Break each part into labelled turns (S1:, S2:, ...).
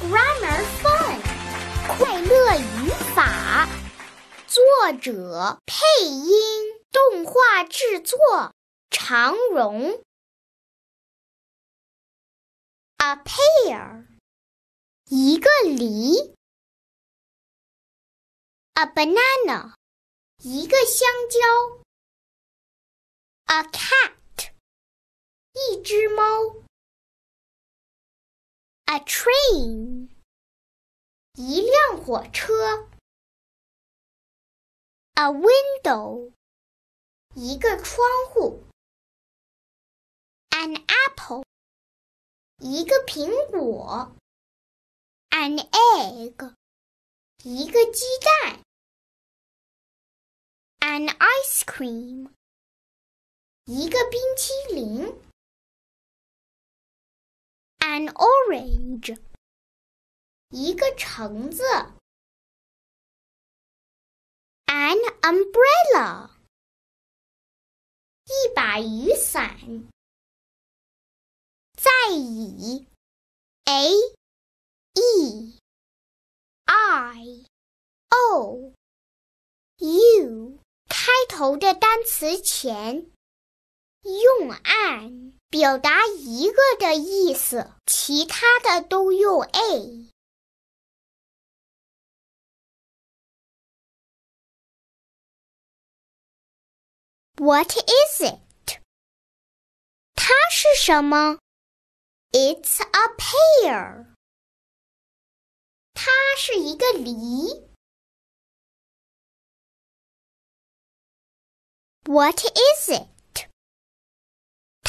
S1: Grammar Fun，快乐语法。作者配音，动画制作，常荣。A pear，一个梨。A banana，一个香蕉。A cat，一只猫。A train. 一辆火车。A window. 一个窗户。An apple. 一个苹果。An egg. 一个鸡蛋。An ice cream. 一个冰淇淋。an orange. 一个橙子。An umbrella. 一把雨伞。在以 a, e, e i o u 开头的单词前用 an。表达一个的意思，其他的都用 a。What is it？它是什么？It's a pear。它是一个梨。What is it？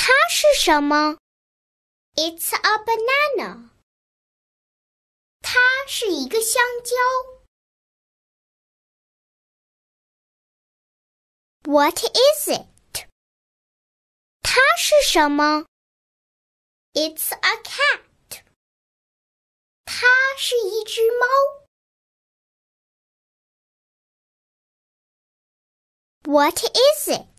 S1: 它是什么？It's a banana。它是一个香蕉。What is it？它是什么？It's a cat。它是一只猫。What is it？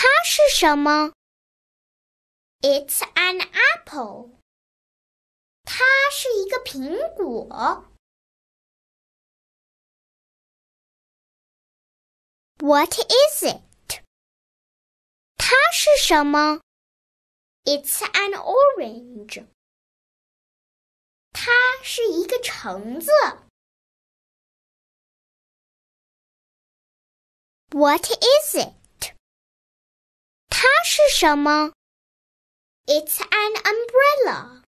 S1: 它是什么？It's an apple。它是一个苹果。What is it？它是什么？It's an orange。它是一个橙子。What is it？它是什么？It's an umbrella.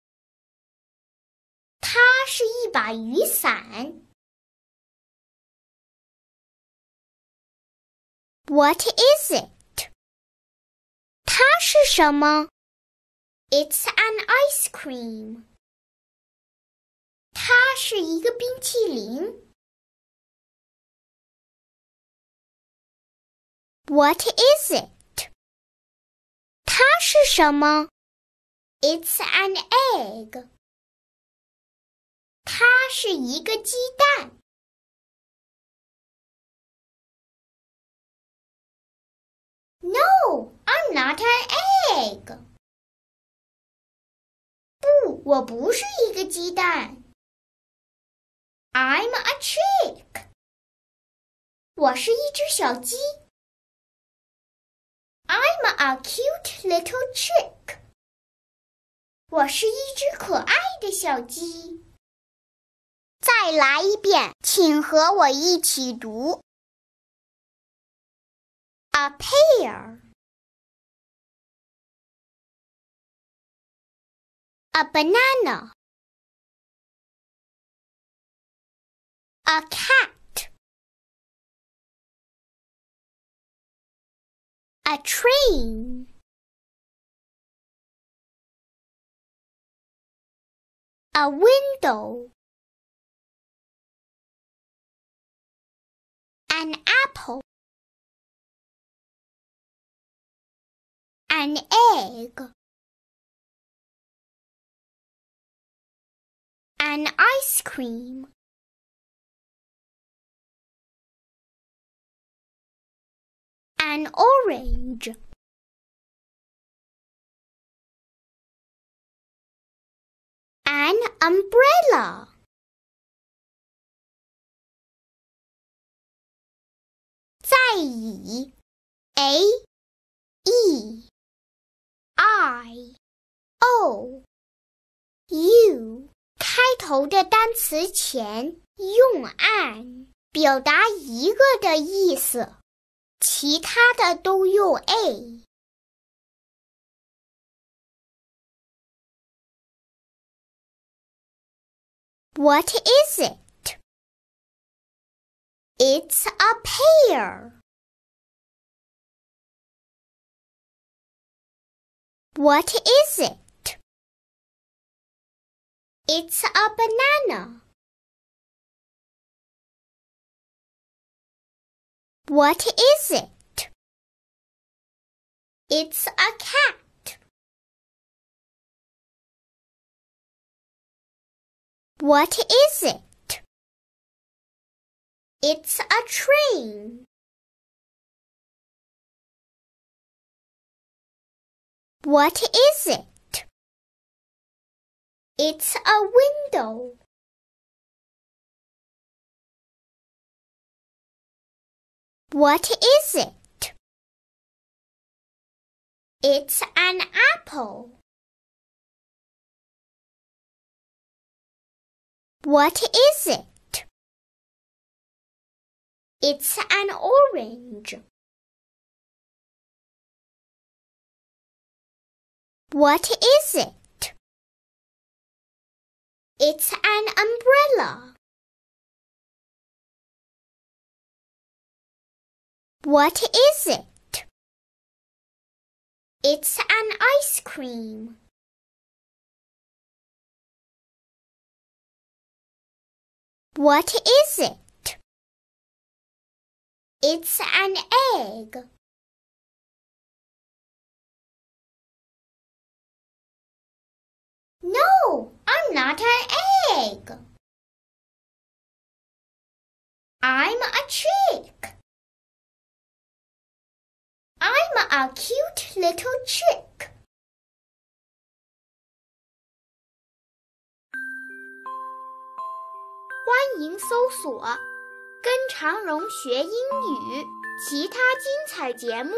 S1: 它是一把雨伞。What is it？它是什么？It's an ice cream. 它是一个冰淇淋。What it? It's an egg. egg。它是一个鸡蛋。No, I'm not an egg. egg。不，我不是一个鸡蛋。I'm a chick。我是一只小鸡。I'm a cute little chick. 我是一只可爱的小鸡。再来一遍，请和我一起读。A pear, a banana, a cat. A train. A window. An apple. An egg. An ice cream. an orange. An umbrella. Zai A E I O U 开头的单词前用 an 表达一个的意思。其他的都用 a。What is it? It's a pear. What is it? It's a banana. What is it? It's a cat. What is it? It's a train. What is it? It's a window. What is it? It's an apple. What is it? It's an orange. What is it? It's an umbrella. What is it? It's an ice cream. What is it? It's an egg. No, I'm not an egg. I'm a chick. a cute little chick 欢迎搜索跟长荣学英语其他精彩节目